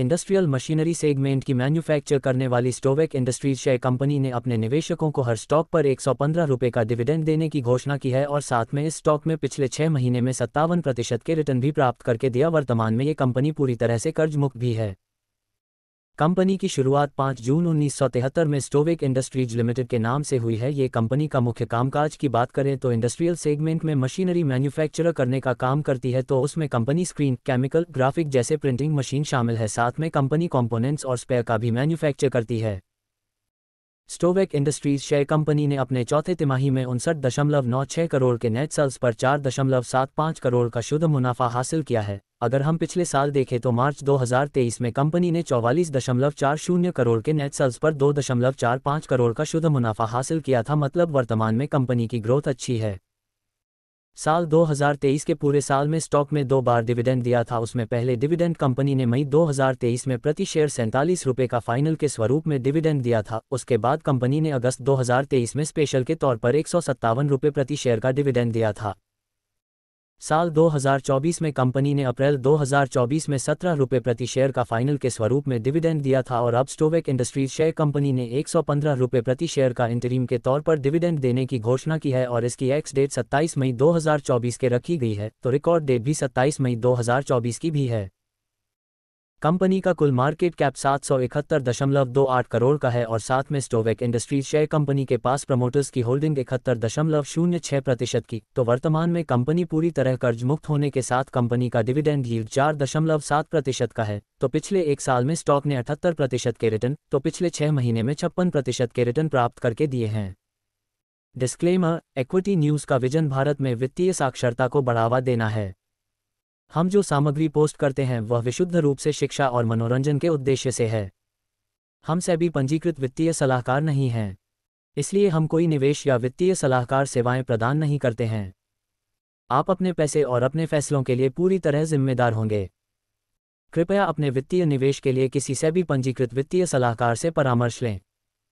industrial machinery segment की manufacture करने वाली स्टोवेक इंडस्ट्रीज शेयर कंपनी ने अपने निवेशकों को हर स्टॉक पर एक रुपए का डिविडेंड देने की घोषणा की है और साथ में इस स्टॉक में पिछले छह महीने में सत्तावन प्रतिशत के रिटर्न भी प्राप्त करके दिया वर्तमान में ये कंपनी पूरी तरह से कर्ज मुक्त भी है कंपनी की शुरुआत 5 जून 1973 में स्टोविक इंडस्ट्रीज लिमिटेड के नाम से हुई है ये कंपनी का मुख्य कामकाज की बात करें तो इंडस्ट्रियल सेगमेंट में मशीनरी मैन्युफैक्चरर करने का काम करती है तो उसमें कंपनी स्क्रीन केमिकल ग्राफिक जैसे प्रिंटिंग मशीन शामिल है साथ में कंपनी कॉम्पोनेंट्स और स्पेयर का भी मैन्युफैक्चर करती है स्टोवेक इंडस्ट्रीज शेयर कंपनी ने अपने चौथे तिमाही में उनसठ दशमलव नौ करोड़ के नेट सेल्स पर चार दशमलव सात करोड़ का शुद्ध मुनाफा हासिल किया है अगर हम पिछले साल देखें तो मार्च 2023 में कंपनी ने चौवालीस दशमलव चार शून्य करोड़ के नेट सेल्स पर दो दशमलव चार पाँच करोड़ का शुद्ध मुनाफा हासिल किया था मतलब वर्तमान में कंपनी की ग्रोथ अच्छी है साल 2023 के पूरे साल में स्टॉक में दो बार डिविडेंड दिया था उसमें पहले डिविडेंड कंपनी ने मई 2023 में प्रति शेयर सैंतालीस रुपये का फाइनल के स्वरूप में डिविडेंड दिया था उसके बाद कंपनी ने अगस्त 2023 में स्पेशल के तौर पर एक सौ प्रति शेयर का डिविडेंड दिया था साल 2024 में कंपनी ने अप्रैल 2024 में सत्रह रुपये प्रति शेयर का फाइनल के स्वरूप में डिविडेंड दिया था और अब स्टोवेक इंडस्ट्रीज शेयर कंपनी ने एक सौ रुपये प्रति शेयर का इंटरीम के तौर पर डिविडेंड देने की घोषणा की है और इसकी एक्स डेट 27 मई 2024 के रखी गई है तो रिकॉर्ड डेट भी 27 मई 2024 की भी है कंपनी का कुल मार्केट कैप सात सौ इकहत्तर दशमलव दो आठ करोड़ का है और साथ में स्टोवेक इंडस्ट्रीज शेयर कंपनी के पास प्रमोटर्स की होल्डिंग इकहत्तर दशमलव शून्य छह प्रतिशत की तो वर्तमान में कंपनी पूरी तरह कर्ज मुक्त होने के साथ कंपनी का डिविडेंड यील्ड चार दशमलव सात प्रतिशत का है तो पिछले एक साल में स्टॉक ने अठहत्तर प्रतिशत के रिटर्न तो पिछले छह महीने में छप्पन प्रतिशत के रिटर्न प्राप्त करके दिए हैं डिस्क्लेमर इक्विटी न्यूज का विजन भारत में वित्तीय साक्षरता को बढ़ावा देना है हम जो सामग्री पोस्ट करते हैं वह विशुद्ध रूप से शिक्षा और मनोरंजन के उद्देश्य से है हम सभी पंजीकृत वित्तीय सलाहकार नहीं हैं इसलिए हम कोई निवेश या वित्तीय सलाहकार सेवाएं प्रदान नहीं करते हैं आप अपने पैसे और अपने फैसलों के लिए पूरी तरह जिम्मेदार होंगे कृपया अपने वित्तीय निवेश के लिए किसी से भी पंजीकृत वित्तीय सलाहकार से परामर्श लें